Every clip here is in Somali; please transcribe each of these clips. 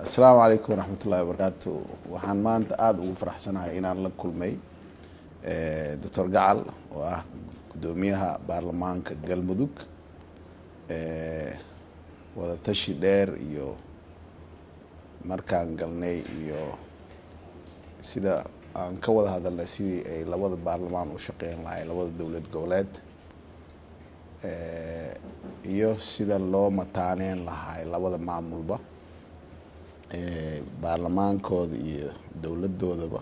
asalaamu calaykum waraxmatullahi ullahi wabarakaatu waxaan maanta aada ugu faraxsanahay inaan la kulmay eh, doctor gacal oo ah guddoomiyaha baarlamaanka galmudug eh, wadatashi dheer iyo markaan galnay iyo sida aan ka wada hadalnay sidii ay labada baarlamaan u shaqeyn lahay labada dowlad goboleed eh, iyo sida loo mataaneyn lahay labada maamulba baarlamaankooda iyo dowladoodaba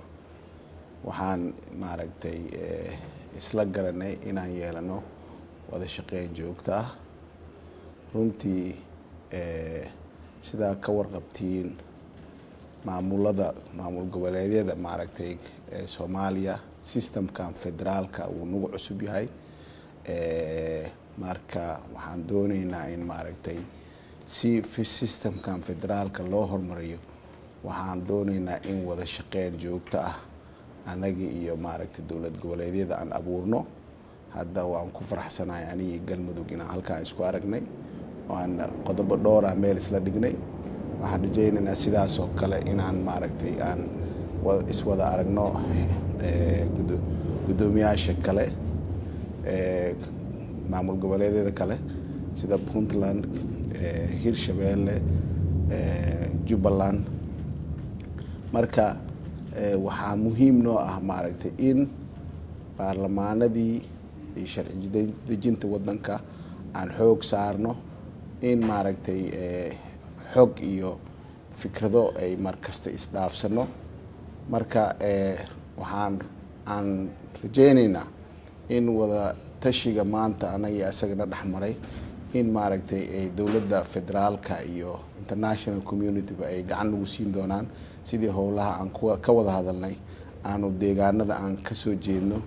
waxaan maaragtay isla garanay inaan yeelano wada shaqeyn joogto ah runtii sidaa ka warqabtiin maamulada maamul goboleedyada maaragtay soomaaliya systemkan federaalka wuu nagu cusub yahay marka waxaan dooneynaa in maaragtay si systemkan federaalka loo horumariyo waxaan doonaynaa in wada shaqeyn joogto ah anagi iyo maaragtay dowlad goboleedyada aan abuurno hadda waan ku faraxsanahay anigii galmudug inaan halkaan isku aragnay waan qodobo dhowra ah meel isla dhignay waxaan rajaynaynaa sidaasoo kale inaan maaragtay aan iswada aragno eh, guddoomiyaasha kale eh, maamul goboleedyada kale sida puntland Eh, hirshabeelle eh, jubbaland marka eh, waxaa muhiim noo ah maaragtay in baarlamaanadii iyo sharcidejinta wadanka aan xoog saarno in maaragtay xog iyo fikrado ay markasta isdhaafsano marka waxaan aan rajeynaynaa in wada tashiga maanta anagii asagana dhex maray in maaragtay ay eh, dowladda federaalka iyo international communityba ay gacan lagu siin doonaan sidii howlaha aan ka wada hadalnay aanu deegaanada aan ka soo jeedno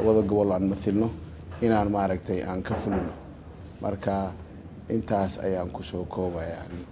labada gobol aan matilno inaan maaragtay aan ka fulino marka intaas ayaan ku soo koobayaa